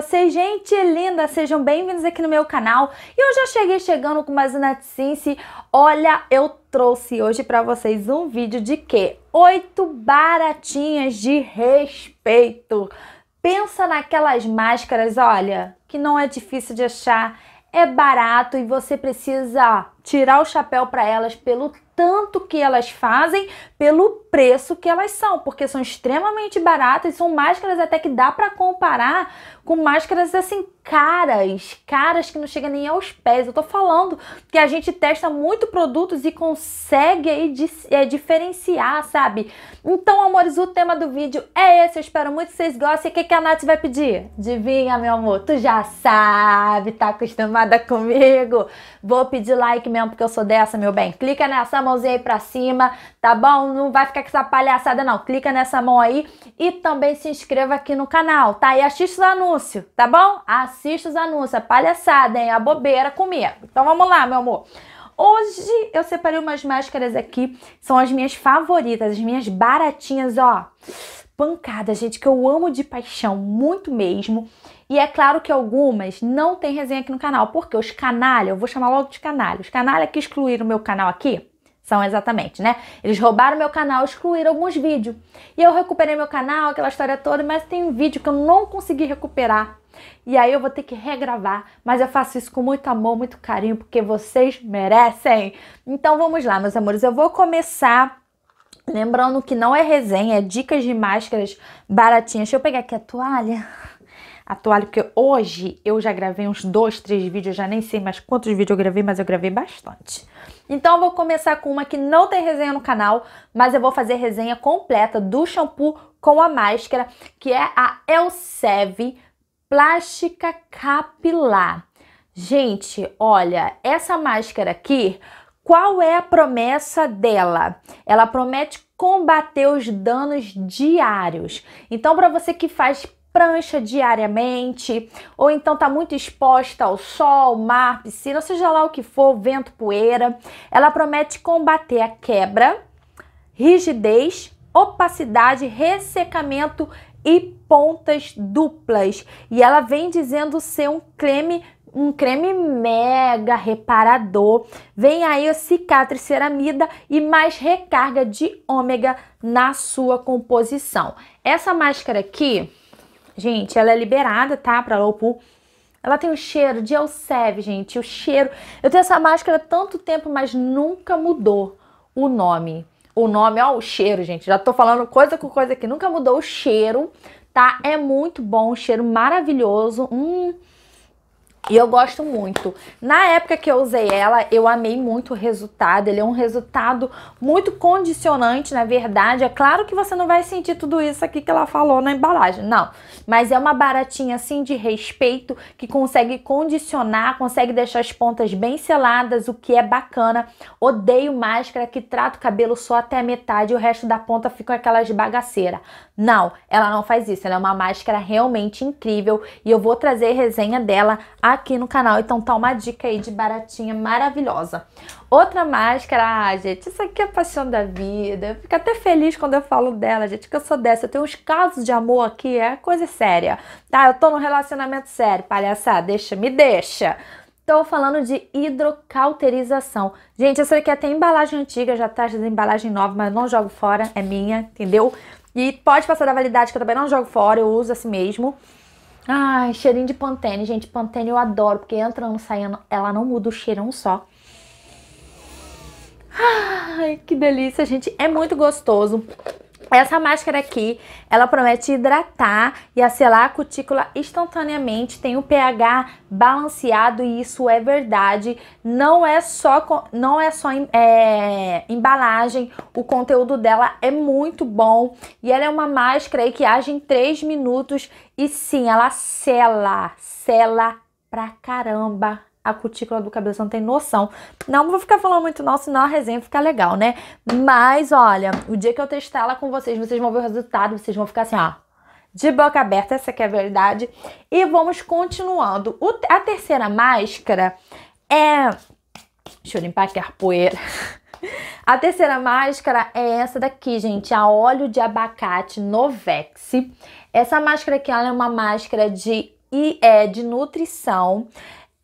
vocês? Gente linda, sejam bem-vindos aqui no meu canal. E eu já cheguei chegando com mais um AdSense. Olha, eu trouxe hoje para vocês um vídeo de quê? Oito baratinhas de respeito. Pensa naquelas máscaras, olha, que não é difícil de achar, é barato e você precisa tirar o chapéu para elas pelo tanto que elas fazem pelo preço que elas são, porque são extremamente baratas, são máscaras até que dá para comparar com máscaras assim caras, caras que não chega nem aos pés. Eu tô falando que a gente testa muito produtos e consegue aí é, diferenciar, sabe? Então, amores, o tema do vídeo é esse. Eu espero muito que vocês gostem. O que, que a Nath vai pedir? Adivinha, meu amor? Tu já sabe, tá acostumada comigo? Vou pedir like mesmo, porque eu sou dessa, meu bem. Clica nessa mãozinha aí pra cima, tá bom? Não vai ficar com essa palhaçada, não. Clica nessa mão aí e também se inscreva aqui no canal, tá? E assiste lá no anúncio, tá bom? Assista os anúncios, a palhaçada, hein? A bobeira comigo. Então vamos lá, meu amor. Hoje eu separei umas máscaras aqui, são as minhas favoritas, as minhas baratinhas, ó. Pancada, gente, que eu amo de paixão, muito mesmo. E é claro que algumas não tem resenha aqui no canal, porque os canalha, eu vou chamar logo de canalha, os canalha que excluíram o meu canal aqui, são exatamente, né? Eles roubaram meu canal, excluíram alguns vídeos. E eu recuperei meu canal, aquela história toda, mas tem um vídeo que eu não consegui recuperar. E aí eu vou ter que regravar, mas eu faço isso com muito amor, muito carinho, porque vocês merecem. Então vamos lá, meus amores, eu vou começar lembrando que não é resenha, é dicas de máscaras baratinhas. Deixa eu pegar aqui a toalha a toalha, porque hoje eu já gravei uns dois, três vídeos, já nem sei mais quantos vídeos eu gravei, mas eu gravei bastante. Então eu vou começar com uma que não tem resenha no canal, mas eu vou fazer resenha completa do shampoo com a máscara, que é a Elseve Plástica Capilar. Gente, olha, essa máscara aqui, qual é a promessa dela? Ela promete combater os danos diários. Então, para você que faz prancha diariamente, ou então está muito exposta ao sol, mar, piscina, seja lá o que for, vento, poeira. Ela promete combater a quebra, rigidez, opacidade, ressecamento e pontas duplas. E ela vem dizendo ser um creme um creme mega reparador. Vem aí a cicatriz ceramida e mais recarga de ômega na sua composição. Essa máscara aqui, Gente, ela é liberada, tá? Pra Lopu. Ela tem o um cheiro de Elseve, gente. O cheiro. Eu tenho essa máscara há tanto tempo, mas nunca mudou o nome. O nome, ó, o cheiro, gente. Já tô falando coisa com coisa aqui. Nunca mudou o cheiro, tá? É muito bom, um cheiro maravilhoso. Hum. E eu gosto muito. Na época que eu usei ela, eu amei muito o resultado. Ele é um resultado muito condicionante, na verdade. É claro que você não vai sentir tudo isso aqui que ela falou na embalagem, não. Mas é uma baratinha, assim, de respeito, que consegue condicionar, consegue deixar as pontas bem seladas, o que é bacana. Odeio máscara que trata o cabelo só até a metade e o resto da ponta fica aquelas bagaceiras. Não, ela não faz isso. Ela é uma máscara realmente incrível e eu vou trazer resenha dela aqui no canal. Então tá uma dica aí de baratinha maravilhosa. Outra máscara, ah, gente, isso aqui é paixão da vida. Eu fico até feliz quando eu falo dela, gente, que eu sou dessa. Eu tenho uns casos de amor aqui, é coisa séria. Tá, eu tô num relacionamento sério, palhaçada, deixa, me deixa. Estou falando de hidrocauterização. Gente, essa daqui é até embalagem antiga, já tá já embalagem nova, mas não jogo fora, é minha, entendeu? E pode passar da validade, que eu também não jogo fora, eu uso assim mesmo. Ai, cheirinho de Pantene, gente. Pantene eu adoro, porque entrando, saindo, ela não muda o cheiro é um só. Ai, que delícia, gente. É muito gostoso. Essa máscara aqui, ela promete hidratar e acelar a cutícula instantaneamente, tem o pH balanceado e isso é verdade. Não é só, não é só é, embalagem, o conteúdo dela é muito bom e ela é uma máscara aí que age em 3 minutos e sim, ela sela, sela pra caramba a cutícula do cabelo, você não tem noção. Não vou ficar falando muito não, senão a resenha fica legal, né? Mas, olha, o dia que eu testar ela com vocês, vocês vão ver o resultado, vocês vão ficar assim, ó, de boca aberta, essa que é a verdade. E vamos continuando. O, a terceira máscara é... Deixa eu limpar aqui a poeira. A terceira máscara é essa daqui, gente, a óleo de abacate Novex. Essa máscara aqui, ela é uma máscara de, é, de nutrição.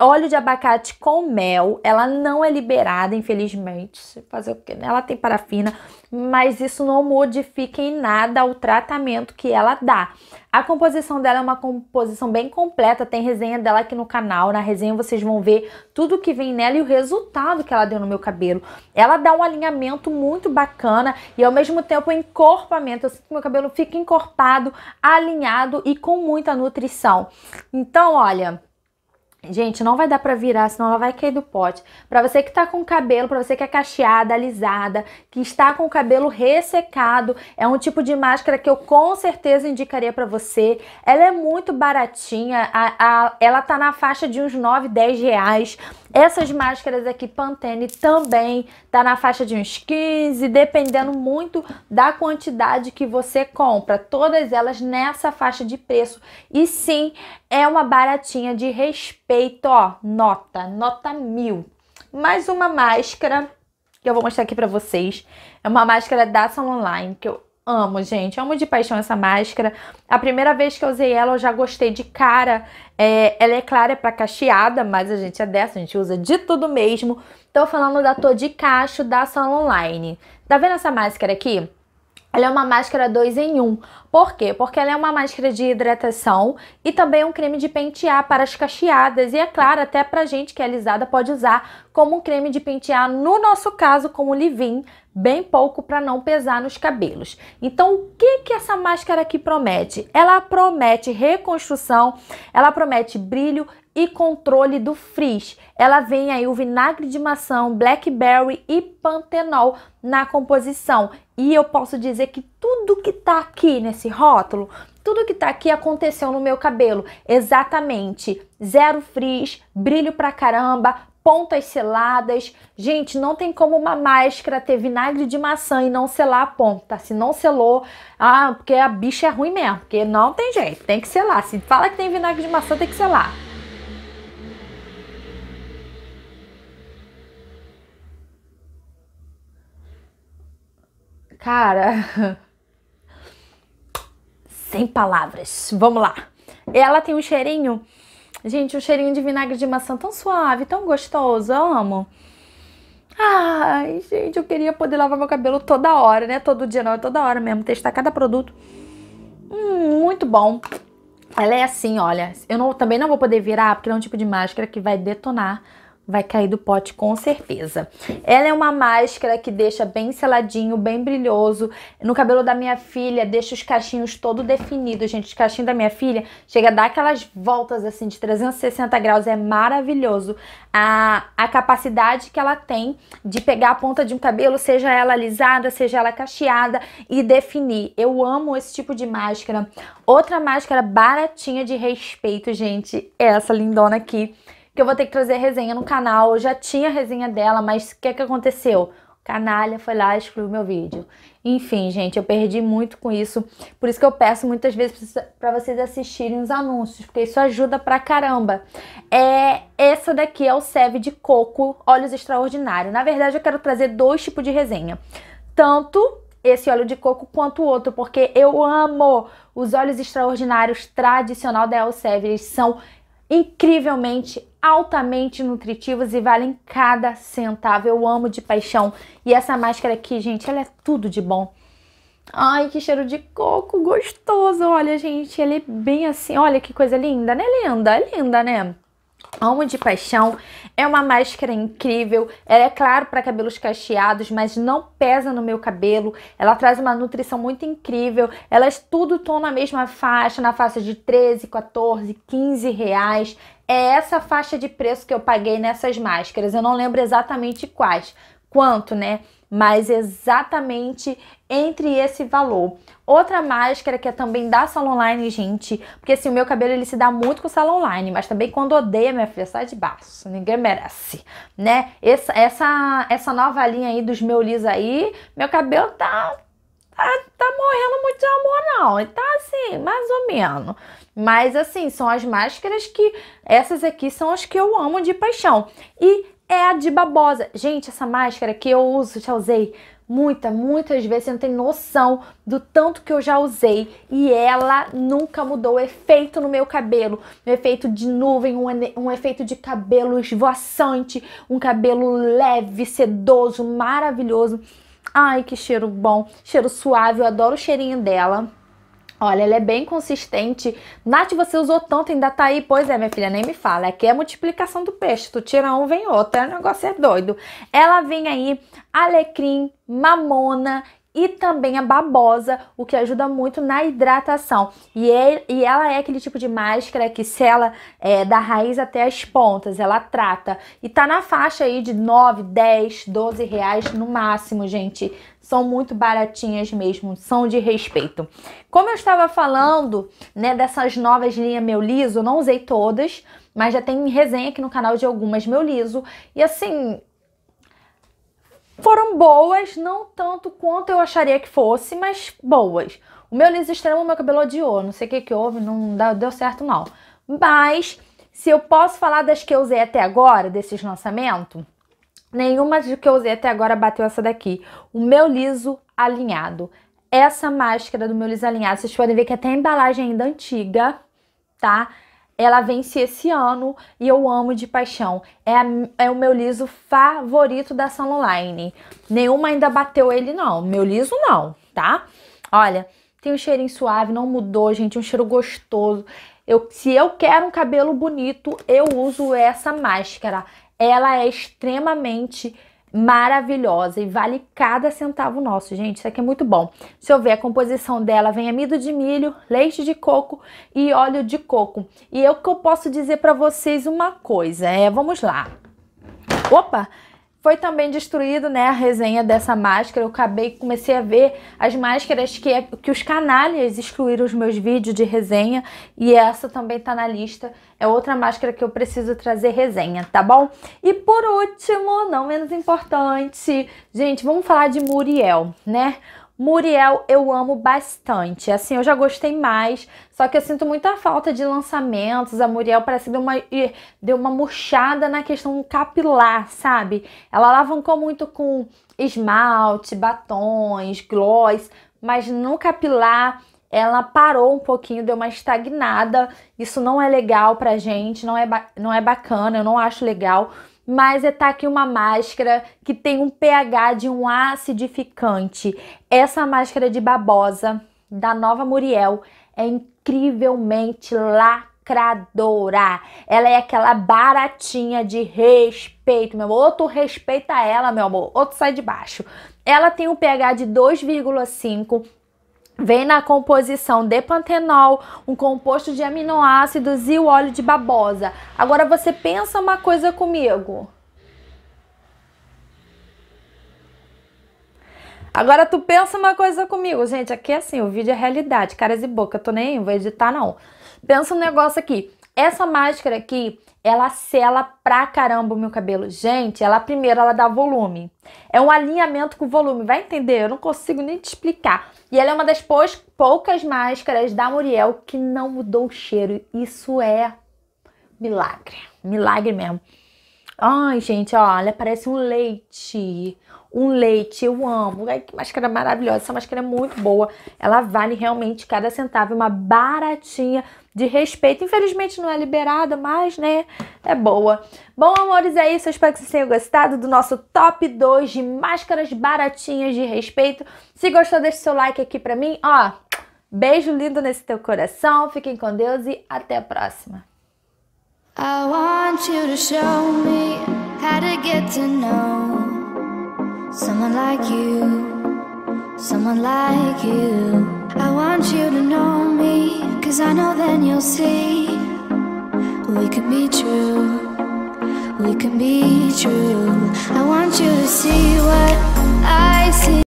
Óleo de abacate com mel, ela não é liberada, infelizmente. Fazer o quê? Né? Ela tem parafina, mas isso não modifica em nada o tratamento que ela dá. A composição dela é uma composição bem completa, tem resenha dela aqui no canal. Na resenha vocês vão ver tudo que vem nela e o resultado que ela deu no meu cabelo. Ela dá um alinhamento muito bacana e ao mesmo tempo um encorpamento. Eu sinto que meu cabelo fica encorpado, alinhado e com muita nutrição. Então, olha, Gente, não vai dar pra virar, senão ela vai cair do pote. Pra você que tá com cabelo, pra você que é cacheada, alisada, que está com o cabelo ressecado, é um tipo de máscara que eu com certeza indicaria pra você. Ela é muito baratinha, a, a, ela tá na faixa de uns 9, 10 reais. Essas máscaras aqui, Pantene, também tá na faixa de uns 15, dependendo muito da quantidade que você compra. Todas elas nessa faixa de preço. E sim, é uma baratinha de respeito, ó, nota, nota mil. Mais uma máscara que eu vou mostrar aqui pra vocês. É uma máscara da Salon Online, que eu amo, gente. Amo de paixão essa máscara. A primeira vez que eu usei ela, eu já gostei de cara. É, ela é clara pra cacheada, mas a gente é dessa, a gente usa de tudo mesmo. Tô falando da Tô de Cacho da Salon Online. Tá vendo essa máscara aqui? Ela é uma máscara 2 em 1. Um. Por quê? Porque ela é uma máscara de hidratação e também um creme de pentear para as cacheadas. E é claro, até pra gente que é alisada pode usar como um creme de pentear, no nosso caso, como o Livin, bem pouco para não pesar nos cabelos. Então, o que que essa máscara aqui promete? Ela promete reconstrução, ela promete brilho e controle do frizz. Ela vem aí o vinagre de maçã, blackberry e pantenol na composição. E eu posso dizer que tudo que tá aqui nesse rótulo, tudo que tá aqui aconteceu no meu cabelo. Exatamente. Zero frizz, brilho pra caramba, pontas seladas. Gente, não tem como uma máscara ter vinagre de maçã e não selar a ponta. Se não selou, ah, porque a bicha é ruim mesmo, porque não tem jeito, tem que selar. Se fala que tem vinagre de maçã, tem que selar. Cara, sem palavras. Vamos lá. Ela tem um cheirinho Gente, o cheirinho de vinagre de maçã tão suave, tão gostoso, eu amo. Ai, gente, eu queria poder lavar meu cabelo toda hora, né? Todo dia não, é toda hora mesmo, testar cada produto. Hum, muito bom. Ela é assim, olha, eu não, também não vou poder virar, porque é um tipo de máscara que vai detonar vai cair do pote com certeza. Ela é uma máscara que deixa bem seladinho, bem brilhoso. No cabelo da minha filha, deixa os cachinhos todo definido, gente. Os cachinhos da minha filha chega a dar aquelas voltas assim de 360 graus, é maravilhoso. A, a capacidade que ela tem de pegar a ponta de um cabelo, seja ela alisada, seja ela cacheada e definir. Eu amo esse tipo de máscara. Outra máscara baratinha de respeito, gente, é essa lindona aqui que eu vou ter que trazer resenha no canal. Eu já tinha resenha dela, mas o que é que aconteceu? canalha foi lá e excluiu meu vídeo. Enfim, gente, eu perdi muito com isso. Por isso que eu peço muitas vezes para vocês assistirem os anúncios, porque isso ajuda pra caramba. É, essa daqui é o Seve de coco, olhos extraordinário. Na verdade, eu quero trazer dois tipos de resenha. Tanto esse óleo de coco quanto o outro, porque eu amo os olhos extraordinários tradicional da Elsevier, eles são incrivelmente, altamente nutritivos e valem cada centavo. Eu amo de paixão. E essa máscara aqui, gente, ela é tudo de bom. Ai, que cheiro de coco gostoso. Olha, gente, ele é bem assim. Olha que coisa linda, né? Linda, linda, né? Alma de Paixão é uma máscara incrível, ela é claro para cabelos cacheados, mas não pesa no meu cabelo, ela traz uma nutrição muito incrível, elas é tudo estão na mesma faixa, na faixa de 13, 14, 15 reais, é essa faixa de preço que eu paguei nessas máscaras, eu não lembro exatamente quais, quanto, né? mas exatamente entre esse valor. Outra máscara que é também da sala online, gente, porque assim, o meu cabelo ele se dá muito com sala online, mas também quando odeia, minha filha, sai de baixo, ninguém merece, né? Essa, essa, essa nova linha aí dos meus lis aí, meu cabelo tá, tá, tá morrendo muito de amor não, tá assim, mais ou menos. Mas assim, são as máscaras que, essas aqui são as que eu amo de paixão. E é a de babosa. Gente, essa máscara que eu uso, já usei muita, muitas vezes, você não tem noção do tanto que eu já usei e ela nunca mudou o efeito no meu cabelo, um efeito de nuvem, um, um efeito de cabelo esvoaçante, um cabelo leve, sedoso, maravilhoso. Ai, que cheiro bom, cheiro suave, eu adoro o cheirinho dela. Olha, ela é bem consistente. Nath, você usou tanto, ainda tá aí. Pois é, minha filha, nem me fala. Aqui é, é multiplicação do peixe. Tu tira um, vem outro. É, o negócio é doido. Ela vem aí alecrim, mamona e também a babosa, o que ajuda muito na hidratação. E, é, e ela é aquele tipo de máscara que sela é, da raiz até as pontas, ela trata. E tá na faixa aí de 9, 10, 12 reais no máximo, gente. São muito baratinhas mesmo, são de respeito. Como eu estava falando, né, dessas novas linhas Meu Liso, não usei todas, mas já tem resenha aqui no canal de algumas Meu Liso. E assim, foram boas, não tanto quanto eu acharia que fosse, mas boas. O meu liso extremo, meu cabelo odiou, não sei o que que houve, não deu certo não. Mas, se eu posso falar das que eu usei até agora, desses lançamentos, nenhuma de que eu usei até agora bateu essa daqui. O meu liso alinhado. Essa máscara do meu liso alinhado, vocês podem ver que é até a embalagem ainda antiga, tá? Ela vence esse ano e eu amo de paixão. É, a, é o meu liso favorito da Online. Nenhuma ainda bateu ele, não. Meu liso, não, tá? Olha, tem um cheirinho suave, não mudou, gente. Um cheiro gostoso. Eu, se eu quero um cabelo bonito, eu uso essa máscara. Ela é extremamente maravilhosa e vale cada centavo nosso, gente. Isso aqui é muito bom. se eu ver a composição dela. Vem amido de milho, leite de coco e óleo de coco. E eu que eu posso dizer para vocês uma coisa, é, vamos lá. Opa, foi também destruído, né, a resenha dessa máscara. Eu acabei, comecei a ver as máscaras que, é, que os canalhas excluíram os meus vídeos de resenha. E essa também tá na lista. É outra máscara que eu preciso trazer resenha, tá bom? E por último, não menos importante, gente, vamos falar de Muriel, né? Muriel eu amo bastante. Assim, eu já gostei mais, só que eu sinto muita falta de lançamentos. A Muriel parece que deu uma, deu uma murchada na questão capilar, sabe? Ela alavancou muito com esmalte, batons, gloss, mas no capilar ela parou um pouquinho, deu uma estagnada. Isso não é legal pra gente, não é, não é bacana, eu não acho legal mas é tá aqui uma máscara que tem um pH de um acidificante. Essa máscara de babosa da Nova Muriel é incrivelmente lacradora. Ela é aquela baratinha de respeito, meu amor. Outro tu respeita ela, meu amor, outro sai de baixo. Ela tem um pH de 2,5 Vem na composição de pantenol, um composto de aminoácidos e o óleo de babosa. Agora você pensa uma coisa comigo. Agora tu pensa uma coisa comigo, gente. Aqui é assim, o vídeo é realidade, caras e boca. Eu tô nem vou editar, não. Pensa um negócio aqui. Essa máscara aqui, ela sela pra caramba o meu cabelo. Gente, ela primeiro, ela dá volume. É um alinhamento com volume, vai entender? Eu não consigo nem te explicar. E ela é uma das poucas máscaras da Muriel que não mudou o cheiro. Isso é milagre, milagre mesmo. Ai, gente, olha parece um leite, um leite, eu amo. Ai, que máscara maravilhosa, essa máscara é muito boa. Ela vale realmente cada centavo, é uma baratinha de respeito. Infelizmente não é liberada, mas, né, é boa. Bom, amores, é isso. Eu espero que vocês tenham gostado do nosso top 2 de máscaras baratinhas de respeito. Se gostou, deixa seu like aqui pra mim. Ó, beijo lindo nesse teu coração. Fiquem com Deus e até a próxima. I want you to show me how to get to know Someone like you, someone like you I want you to know me, cause I know then you'll see We can be true, we can be true I want you to see what I see